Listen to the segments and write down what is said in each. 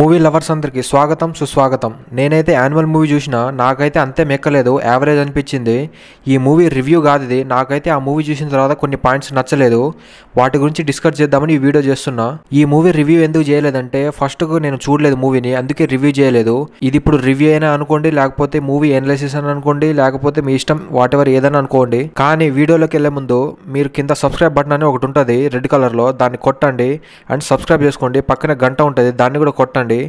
movie lovers అందరికీ స్వాగతం సుస్వాగతం నేనైతే యాన్యువల్ మూవీ చూసినా నాకైతే అంతే మెక్కలేదు యావరేజ్ అనిపించింది ఈ మూవీ రివ్యూ కాదు ఇది నాకైతే ఆ మూవీ చూసిన తర్వాత కొన్ని పాయింట్స్ నచ్చలేదు వాటి గురించి డిస్కస్ చేద్దామని ఈ వీడియో చేస్తున్నా ఈ మూవీ రివ్యూ ఎందుకు చేయలేదంటే ఫస్ట్ నేను చూడలేదు మూవీని అందుకే రివ్యూ చేయలేదు ఇది ఇప్పుడు రివ్యూ అయినా అనుకోండి లేకపోతే మూవీ ఎనలైసిస్ అని అనుకోండి లేకపోతే మీ ఇష్టం వాటెవర్ ఏదైనా అనుకోండి కానీ వీడియోలోకి వెళ్లే ముందు మీరు కింద సబ్స్క్రైబ్ బటన్ అని ఒకటి ఉంటుంది రెడ్ కలర్లో దాన్ని కొట్టండి అండ్ సబ్స్క్రైబ్ చేసుకోండి పక్కన గంట ఉంటుంది దాన్ని కూడా కొట్టండి పెట్టండి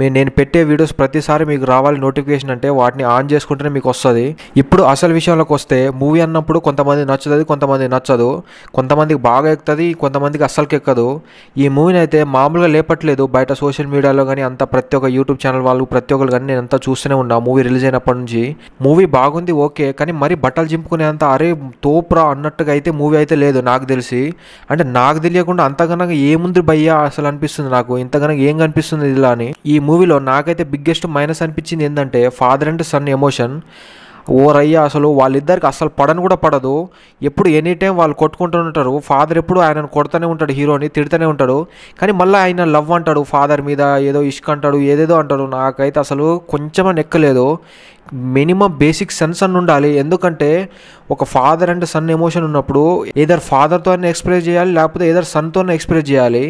మీరు నేను పెట్టే వీడియోస్ ప్రతిసారి మీకు రావాలి నోటిఫికేషన్ అంటే వాటిని ఆన్ చేసుకుంటేనే మీకు వస్తుంది ఇప్పుడు అసలు విషయంలోకి వస్తే మూవీ అన్నప్పుడు కొంతమంది నచ్చుతుంది కొంతమంది నచ్చదు కొంతమందికి బాగా ఎక్కుతుంది కొంతమందికి అస్సలకి ఎక్కదు ఈ మూవీని అయితే మామూలుగా లేపట్లేదు బయట సోషల్ మీడియాలో కానీ అంత ప్రతి ఒక్క యూట్యూబ్ ఛానల్ వాళ్ళు ప్రతి ఒక్కరు కానీ నేను అంతా చూస్తూనే ఉన్నా మూవీ రిలీజ్ అయినప్పటి నుంచి మూవీ బాగుంది ఓకే కానీ మరి బట్టలు చింపుకునేంత అరే తోపురా అన్నట్టుగా అయితే మూవీ అయితే లేదు నాకు తెలిసి అంటే నాకు తెలియకుండా అంతకన్నా ఏముంది భయ్యా అసలు అనిపిస్తుంది నాకు ఇంతకన్నా ఏం కనిపిస్తుంది బిర్లా అని ఈ మూవీలో నాకైతే బిగ్గెస్ట్ మైనస్ అనిపించింది ఏంటంటే ఫాదర్ అండ్ సన్ ఎమోషన్ అయ్యా అసలు వాళ్ళిద్దరికి అసలు పడని కూడా పడదు ఎప్పుడు ఎనీ టైం వాళ్ళు కొట్టుకుంటూ ఉంటారు ఫాదర్ ఎప్పుడు ఆయనను కొడుతూనే ఉంటాడు హీరోని తిడుతూనే ఉంటాడు కానీ మళ్ళీ ఆయన లవ్ అంటాడు ఫాదర్ మీద ఏదో ఇష్క్ అంటాడు ఏదేదో అంటాడు నాకైతే అసలు కొంచెం నెక్కలేదు మినిమం బేసిక్ సెన్స్ అని ఉండాలి ఎందుకంటే ఒక ఫాదర్ అండ్ సన్ ఎమోషన్ ఉన్నప్పుడు ఏదర్ ఫాదర్తో ఎక్స్ప్రెస్ చేయాలి లేకపోతే ఏదర్ సన్తో ఎక్స్ప్రెస్ చేయాలి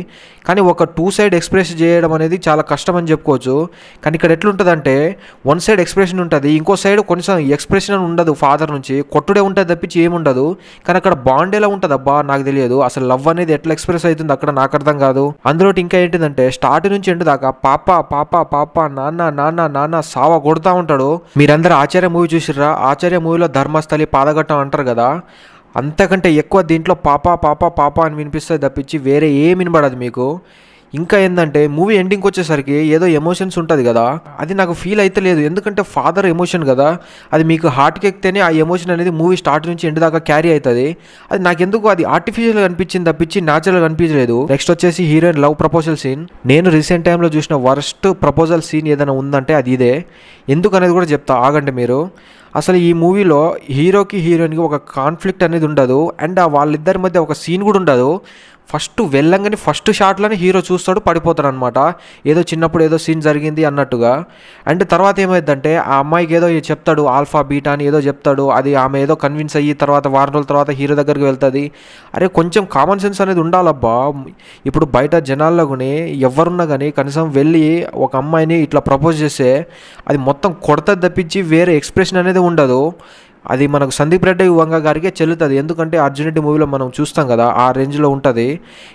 కానీ ఒక టూ సైడ్ ఎక్స్ప్రెస్ చేయడం అనేది చాలా కష్టం అని చెప్పుకోవచ్చు కానీ ఇక్కడ ఎట్లుంటుందంటే వన్ సైడ్ ఎక్స్ప్రెషన్ ఉంటుంది ఇంకో సైడ్ కొంచెం ఎక్స్ప్రెషన్ అని ఉండదు ఫాదర్ నుంచి కొట్టుడే ఉంటుంది తప్పించి ఏముండదు కానీ అక్కడ బాండ్ ఎలా ఉంటుంది అబ్బా నాకు తెలియదు అసలు లవ్ అనేది ఎట్లా ఎక్స్ప్రెస్ అవుతుంది అక్కడ నాకు అర్థం కాదు అందులో ఇంకా ఏంటిదంటే స్టార్ట్ నుంచి ఎండు దాకా పాప పాప పాప నాన్న నాన్న నాన్న సావ కొడుతూ ఉంటాడు మీరు మీరందరూ ఆచార్య మూవీ చూసిర్రా ఆచార్య మూవీలో ధర్మస్థలి పాదఘట్టం అంటారు కదా అంతకంటే ఎక్కువ దీంట్లో పాప పాప పాప అని వినిపిస్తుంది తప్పించి వేరే ఏం వినబడదు మీకు ఇంకా ఏంటంటే మూవీ ఎండింగ్కి వచ్చేసరికి ఏదో ఎమోషన్స్ ఉంటుంది కదా అది నాకు ఫీల్ అయితే లేదు ఎందుకంటే ఫాదర్ ఎమోషన్ కదా అది మీకు హార్ట్కి ఎక్కితేనే ఆ ఎమోషన్ అనేది మూవీ స్టార్ట్ నుంచి ఎండ్ దాకా క్యారీ అవుతుంది అది నాకెందుకు అది ఆర్టిఫిషియల్ అనిపించింది తప్పించి న్యాచురల్ అనిపించలేదు నెక్స్ట్ వచ్చేసి హీరోయిన్ లవ్ ప్రపోజల్ సీన్ నేను రీసెంట్ టైంలో చూసిన వర్స్ట్ ప్రపోజల్ సీన్ ఏదైనా ఉందంటే అది ఇదే ఎందుకు అనేది కూడా చెప్తా ఆగండి మీరు అసలు ఈ మూవీలో హీరోకి హీరోయిన్కి ఒక కాన్ఫ్లిక్ట్ అనేది ఉండదు అండ్ వాళ్ళిద్దరి మధ్య ఒక సీన్ కూడా ఉండదు ఫస్ట్ వెళ్ళంగానే ఫస్ట్ షాట్లోనే హీరో చూస్తాడు పడిపోతాడు అనమాట ఏదో చిన్నప్పుడు ఏదో సీన్ జరిగింది అన్నట్టుగా అండ్ తర్వాత ఏమైందంటే ఆ అమ్మాయికి ఏదో చెప్తాడు ఆల్ఫా బీటా అని ఏదో చెప్తాడు అది ఆమె ఏదో కన్విన్స్ అయ్యి తర్వాత వారం రోజుల తర్వాత హీరో దగ్గరికి వెళ్తుంది అరే కొంచెం కామన్ సెన్స్ అనేది ఉండాలబ్బా ఇప్పుడు బయట జనాల్లో కానీ ఎవరున్నా కానీ కనీసం వెళ్ళి ఒక అమ్మాయిని ఇట్లా ప్రపోజ్ చేస్తే అది మొత్తం కొడత తప్పించి వేరే ఎక్స్ప్రెషన్ అనేది ఉండదు అది మనకు సందీప్ రెడ్డి వంగ గారికే చెల్లుతుంది ఎందుకంటే రెడ్డి మూవీలో మనం చూస్తాం కదా ఆ రేంజ్లో ఉంటుంది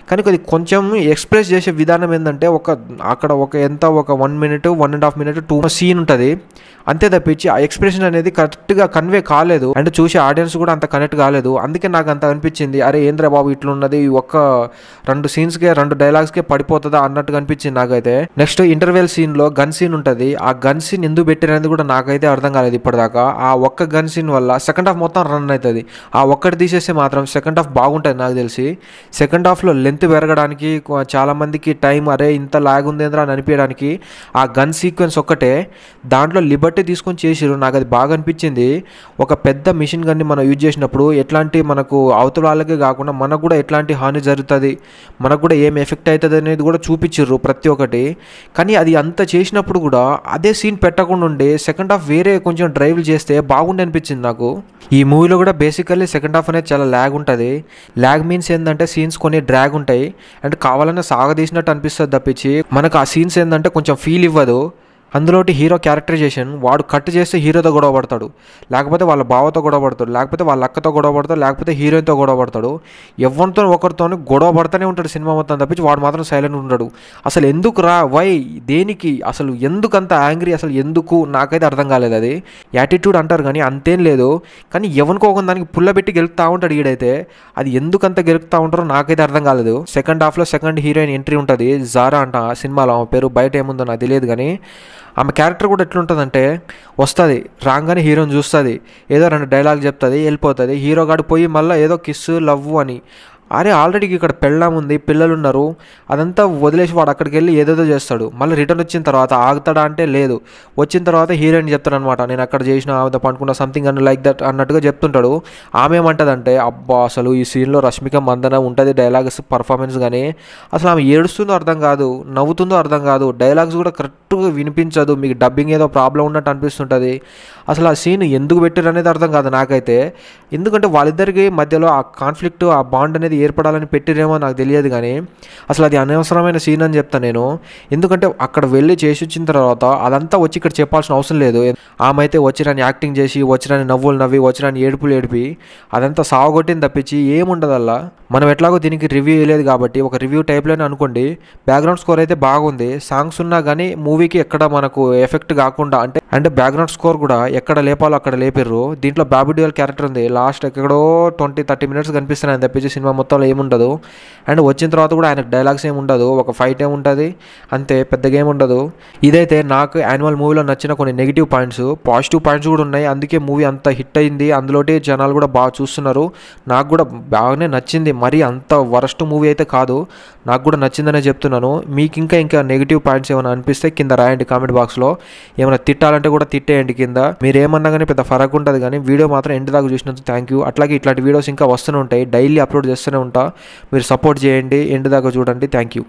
కానీ అది కొంచెం ఎక్స్ప్రెస్ చేసే విధానం ఏంటంటే ఒక అక్కడ ఒక ఎంత ఒక one minute one and half minute two scene ఉంటుంది అంతే తప్పించి ఆ ఎక్స్ప్రెషన్ అనేది కరెక్ట్గా కన్వే కాలేదు అండ్ చూసే ఆడియన్స్ కూడా అంత కనెక్ట్ కాలేదు అందుకే నాకు అంత అనిపించింది అరే ఏంద్రా బాబు ఇట్లున్నది ఒక్క రెండు సీన్స్కే రెండు డైలాగ్స్కే పడిపోతుందా అన్నట్టుగా అనిపించింది నాకైతే నెక్స్ట్ ఇంటర్వెల్ సీన్లో గన్ సీన్ ఉంటుంది ఆ గన్ సీన్ ఎందుకు పెట్టారనేది కూడా నాకైతే అర్థం కాలేదు ఇప్పటిదాకా ఆ ఒక్క గన్ సీన్ వల్ల సెకండ్ హాఫ్ మొత్తం రన్ అవుతుంది ఆ ఒక్కటి తీసేస్తే మాత్రం సెకండ్ హాఫ్ బాగుంటుంది నాకు తెలిసి సెకండ్ హాఫ్లో లెంత్ పెరగడానికి చాలామందికి టైం అరే ఇంత లాగ్ ఉంది అని అనిపించడానికి ఆ గన్ సీక్వెన్స్ ఒక్కటే దాంట్లో లిబర్టీ తీసుకొని చేసిరు నాకు అది బాగా అనిపించింది ఒక పెద్ద మిషన్ గన్ని మనం యూజ్ చేసినప్పుడు ఎట్లాంటి మనకు అవతల వాళ్ళకే కాకుండా మనకు కూడా ఎట్లాంటి హాని జరుగుతుంది మనకు కూడా ఏం ఎఫెక్ట్ అవుతుంది అనేది కూడా చూపించారు ప్రతి ఒక్కటి కానీ అది అంత చేసినప్పుడు కూడా అదే సీన్ పెట్టకుండా ఉండే సెకండ్ హాఫ్ వేరే కొంచెం డ్రైవ్లు చేస్తే బాగుండి అనిపించింది నాకు ఈ మూవీలో కూడా బేసికల్లీ సెకండ్ హాఫ్ అనేది చాలా ల్యాగ్ ఉంటుంది ల్యాగ్ మీన్స్ ఏంటంటే సీన్స్ కొన్ని డ్రాగ్ ఉంటాయి అండ్ సాగ సాగదీసినట్టు అనిపిస్తుంది తప్పించి మనకు ఆ సీన్స్ ఏంటంటే కొంచెం ఫీల్ ఇవ్వదు అందులోటి హీరో క్యారెక్టరైజేషన్ వాడు కట్ చేస్తే హీరోతో గొడవ పడతాడు లేకపోతే వాళ్ళ బావతో గొడవ పడతాడు లేకపోతే వాళ్ళ అక్కతో గొడవ పడతాడు లేకపోతే హీరోయిన్తో గొడవ పడతాడు ఎవరితో ఒకరితో గొడవ పడతానే ఉంటాడు సినిమా మొత్తం తప్పించి వాడు మాత్రం సైలెంట్ ఉంటాడు అసలు ఎందుకు రా వై దేనికి అసలు ఎందుకంత యాంగ్రీ అసలు ఎందుకు నాకైతే అర్థం కాలేదు అది యాటిట్యూడ్ అంటారు కానీ అంతేం లేదు కానీ ఎవరికో ఒక దానికి పెట్టి గెలుపుతా ఉంటాడు ఈడైతే అది ఎందుకంత గెలుపుతా ఉంటారో నాకైతే అర్థం కాలేదు సెకండ్ హాఫ్లో సెకండ్ హీరోయిన్ ఎంట్రీ ఉంటుంది జారా అంట సినిమాలో పేరు బయట ఏముందో నాకు తెలియదు కానీ ఆమె క్యారెక్టర్ కూడా ఎట్లుంటుందంటే వస్తుంది రాగానే హీరోని చూస్తుంది ఏదో రెండు డైలాగ్ చెప్తుంది వెళ్ళిపోతుంది హీరోగాడు పోయి మళ్ళీ ఏదో కిస్సు లవ్ అని అరే ఆల్రెడీ ఇక్కడ పెళ్ళం ఉంది పిల్లలు ఉన్నారు అదంతా వదిలేసి వాడు అక్కడికి వెళ్ళి ఏదేదో చేస్తాడు మళ్ళీ రిటర్న్ వచ్చిన తర్వాత ఆగుతాడా అంటే లేదు వచ్చిన తర్వాత హీరోయిన్ అనమాట నేను అక్కడ చేసిన ఆమె పండుకున్న సంథింగ్ అన్న లైక్ దట్ అన్నట్టుగా చెప్తుంటాడు ఆమె ఏమంటుందంటే అబ్బా అసలు ఈ సీన్లో రష్మిక మందన ఉంటుంది డైలాగ్స్ పర్ఫార్మెన్స్ కానీ అసలు ఆమె ఏడుస్తుందో అర్థం కాదు నవ్వుతుందో అర్థం కాదు డైలాగ్స్ కూడా కరెక్ట్గా వినిపించదు మీకు డబ్బింగ్ ఏదో ప్రాబ్లం ఉన్నట్టు అనిపిస్తుంటుంది అసలు ఆ సీన్ ఎందుకు పెట్టారు అనేది అర్థం కాదు నాకైతే ఎందుకంటే వాళ్ళిద్దరికి మధ్యలో ఆ కాన్ఫ్లిక్ట్ ఆ బాండ్ అనేది అనేది ఏర్పడాలని పెట్టిరేమో నాకు తెలియదు కానీ అసలు అది అనవసరమైన సీన్ అని చెప్తాను నేను ఎందుకంటే అక్కడ వెళ్ళి చేసి వచ్చిన తర్వాత అదంతా వచ్చి ఇక్కడ చెప్పాల్సిన అవసరం లేదు ఆమె అయితే వచ్చిరాని యాక్టింగ్ చేసి వచ్చిరాని నవ్వులు నవ్వి వచ్చిరాని ఏడుపులు ఏడిపి అదంతా సాగొట్టిని తప్పించి ఏముండదల్లా మనం ఎట్లాగో దీనికి రివ్యూ ఇవ్వలేదు కాబట్టి ఒక రివ్యూ టైప్లోనే అనుకోండి బ్యాక్గ్రౌండ్ స్కోర్ అయితే బాగుంది సాంగ్స్ ఉన్నా కానీ మూవీకి ఎక్కడ మనకు ఎఫెక్ట్ కాకుండా అంటే అంటే బ్యాక్గ్రౌండ్ స్కోర్ కూడా ఎక్కడ లేపాలో అక్కడ లేపారు దీంట్లో బాబుడియల్ క్యారెక్టర్ ఉంది లాస్ట్ ఎక్కడో ట్వంటీ థర్టీ మినిట్స్ కనిపిస్తున్నాయని తప్పించి సినిమా మొత్తం మొత్తంలో ఏముండదు అండ్ వచ్చిన తర్వాత కూడా ఆయనకు డైలాగ్స్ ఏమి ఉండదు ఒక ఫైట్ ఏమి ఉంటుంది అంతే పెద్ద గేమ్ ఉండదు ఇదైతే నాకు యాన్యువల్ మూవీలో నచ్చిన కొన్ని నెగిటివ్ పాయింట్స్ పాజిటివ్ పాయింట్స్ కూడా ఉన్నాయి అందుకే మూవీ అంత హిట్ అయింది అందులోటి జనాలు కూడా బాగా చూస్తున్నారు నాకు కూడా బాగానే నచ్చింది మరీ అంత వరస్ట్ మూవీ అయితే కాదు నాకు కూడా నచ్చిందనే చెప్తున్నాను మీకు ఇంకా ఇంకా నెగిటివ్ పాయింట్స్ ఏమైనా అనిపిస్తే కింద రాయండి కామెంట్ బాక్స్లో ఏమైనా తిట్టాలంటే కూడా తిట్టేయండి కింద మీరు ఏమన్నా కానీ పెద్ద ఫరక్ ఉంటుంది కానీ వీడియో మాత్రం ఎండ్ దాకా చూసినందుకు థ్యాంక్ యూ అట్లాగే ఇట్లాంటి వీడియోస్ ఇంకా వస్తూనే ఉంటాయి డైలీ అప్లోడ్ చేస్తూనే ఉంటా మీరు సపోర్ట్ చేయండి ఎండ్ దాకా చూడండి థ్యాంక్ యూ